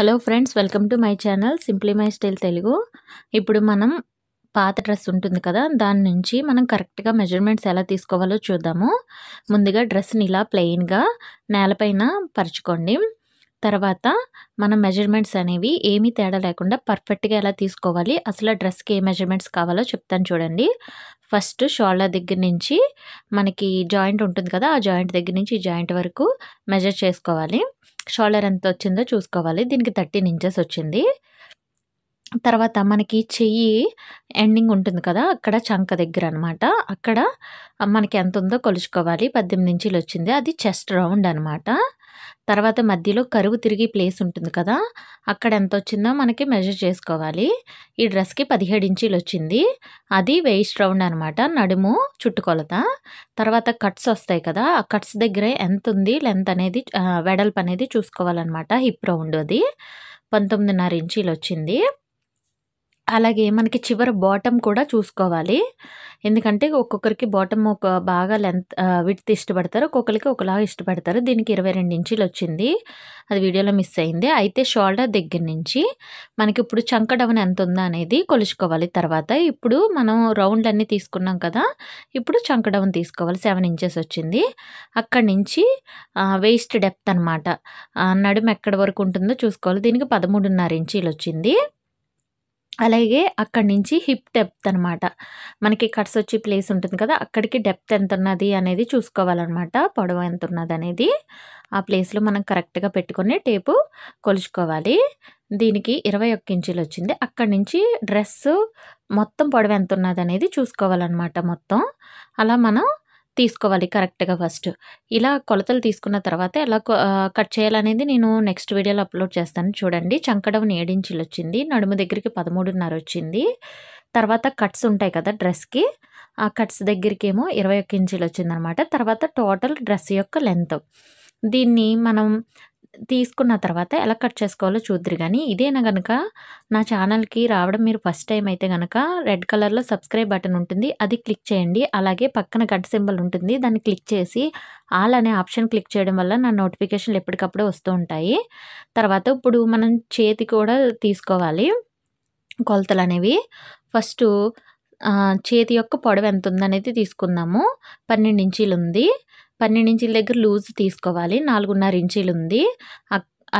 hello friends welcome to my channel simply my style Telugu ఇప్పుడు మనం పాత డ్రెస్ ఉంటుంది కదా దాని నుంచి మనం కరెక్ట్గా మెజర్మెంట్స్ ఎలా తీసుకోవాలో చూద్దాము ముందుగా డ్రెస్ని ఇలా ప్లెయిన్గా నేలపైన పరచుకోండి తర్వాత మనం మెజర్మెంట్స్ అనేవి ఏమీ తేడా లేకుండా పర్ఫెక్ట్గా ఎలా తీసుకోవాలి అసలు డ్రెస్కి ఏ మెజర్మెంట్స్ కావాలో చెప్తాను చూడండి ఫస్ట్ షోల్డర్ దగ్గర నుంచి మనకి జాయింట్ ఉంటుంది కదా ఆ జాయింట్ దగ్గర నుంచి జాయింట్ వరకు మెజర్ చేసుకోవాలి షోల్డర్ ఎంత వచ్చిందో చూసుకోవాలి దీనికి థర్టీన్ ఇంచెస్ వచ్చింది తర్వాత మనకి చెయ్యి ఎండింగ్ ఉంటుంది కదా అక్కడ చంక దగ్గర అనమాట అక్కడ మనకి ఎంత ఉందో కొలుచుకోవాలి పద్దెనిమిది ఇంచులు వచ్చింది అది చెస్ట్ రౌండ్ అనమాట తర్వాత మధ్యలో కరువు తిరిగి ప్లేస్ ఉంటుంది కదా అక్కడ ఎంత వచ్చిందో మనకి మెజర్ చేసుకోవాలి ఈ డ్రెస్కి పదిహేడు ఇంచీలు వచ్చింది అది వెయిస్ట్ రౌండ్ అనమాట నడుము చుట్టుకొలత తర్వాత కట్స్ వస్తాయి కదా ఆ కట్స్ దగ్గర ఎంత ఉంది లెంత్ అనేది వెడల్పు అనేది చూసుకోవాలన్నమాట హిప్ రౌండ్ అది పంతొమ్మిదిన్నర ఇంచీలు వచ్చింది అలాగే మనకి చివర బాటమ్ కూడా చూసుకోవాలి ఎందుకంటే ఒక్కొక్కరికి బాటమ్ ఒక బాగా లెంత్ విడ్త్ ఇష్టపడతారు ఒక్కొక్కరికి ఒకలాగా ఇష్టపడతారు దీనికి ఇరవై రెండు ఇంచీలు వచ్చింది అది వీడియోలో మిస్ అయింది అయితే షోల్డర్ దగ్గర నుంచి మనకి ఇప్పుడు చంక డౌన్ ఎంత ఉందా అనేది కొలుచుకోవాలి తర్వాత ఇప్పుడు మనం రౌండ్ అన్నీ తీసుకున్నాం కదా ఇప్పుడు చంక డౌన్ తీసుకోవాలి సెవెన్ ఇంచెస్ వచ్చింది అక్కడి నుంచి వేస్ట్ డెప్త్ అనమాట నడుము ఎక్కడి వరకు ఉంటుందో చూసుకోవాలి దీనికి పదమూడున్నర ఇంచీలు వచ్చింది అలాగే అక్కడి నుంచి హిప్ డెప్త్ అనమాట మనకి కట్స్ వచ్చి ప్లేస్ ఉంటుంది కదా అక్కడికి డెప్త్ ఎంత ఉన్నది అనేది చూసుకోవాలన్నమాట పొడవు ఎంత ఉన్నది అనేది ఆ ప్లేస్లో మనం కరెక్ట్గా పెట్టుకొని టేపు కొలుచుకోవాలి దీనికి ఇరవై ఒక్క ఇంచులు వచ్చింది అక్కడి నుంచి డ్రెస్సు మొత్తం పొడవు ఎంత ఉన్నది అనేది చూసుకోవాలన్నమాట మొత్తం అలా మనం తీసుకోవాలి కరెక్ట్గా ఫస్ట్ ఇలా కొలతలు తీసుకున్న తర్వాత ఎలా కట్ చేయాలనేది నేను నెక్స్ట్ వీడియోలో అప్లోడ్ చేస్తాను చూడండి చంకడం ఏడించులు వచ్చింది నడుము దగ్గరికి పదమూడున్నర వచ్చింది తర్వాత కట్స్ ఉంటాయి కదా డ్రెస్కి ఆ కట్స్ దగ్గరికి ఏమో ఇరవై ఒక్క ఇంచులు వచ్చిందనమాట తర్వాత టోటల్ డ్రెస్ యొక్క లెంత్ దీన్ని మనం తీసుకున్న తర్వాత ఎలా కట్ చేసుకోవాలో చూద్దరు కానీ ఇదేనా కనుక నా ఛానల్కి రావడం మీరు ఫస్ట్ టైం అయితే కనుక రెడ్ కలర్లో సబ్స్క్రైబ్ బటన్ ఉంటుంది అది క్లిక్ చేయండి అలాగే పక్కన గట్ సింబల్ ఉంటుంది దాన్ని క్లిక్ చేసి ఆల్ అనే ఆప్షన్ క్లిక్ చేయడం వల్ల నా నోటిఫికేషన్లు ఎప్పటికప్పుడు వస్తూ ఉంటాయి తర్వాత ఇప్పుడు మనం చేతి కూడా తీసుకోవాలి కొలతలు అనేవి ఫస్ట్ చేతి యొక్క పొడవు ఎంత ఉందనేది తీసుకుందాము పన్నెండు ఇంచీలు ఉంది పన్నెండు ఇంచుల దగ్గర లూజ్ తీసుకోవాలి నాలుగున్నర ఇంచీలు ఉంది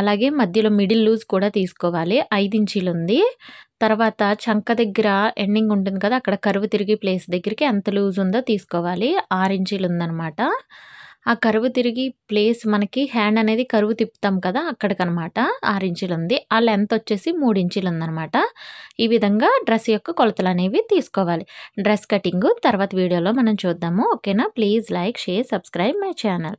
అలాగే మధ్యలో మిడిల్ లూజ్ కూడా తీసుకోవాలి ఐదు ఇంచీలు ఉంది తర్వాత చంక దగ్గర ఎండింగ్ ఉంటుంది కదా అక్కడ కరువు తిరిగి ప్లేస్ దగ్గరికి ఎంత లూజ్ ఉందో తీసుకోవాలి ఆరు ఇంచీలు ఉందన్నమాట ఆ కరువు తిరిగి ప్లేస్ మనకి హ్యాండ్ అనేది కరువు తిప్పుతాం కదా అక్కడికనమాట ఆరు ఇంచులు ఉంది ఆ లెంత్ వచ్చేసి మూడు ఇంచులు ఉందనమాట ఈ విధంగా డ్రెస్ యొక్క కొలతలు అనేవి తీసుకోవాలి డ్రెస్ కటింగ్ తర్వాత వీడియోలో మనం చూద్దాము ఓకేనా please like share subscribe my channel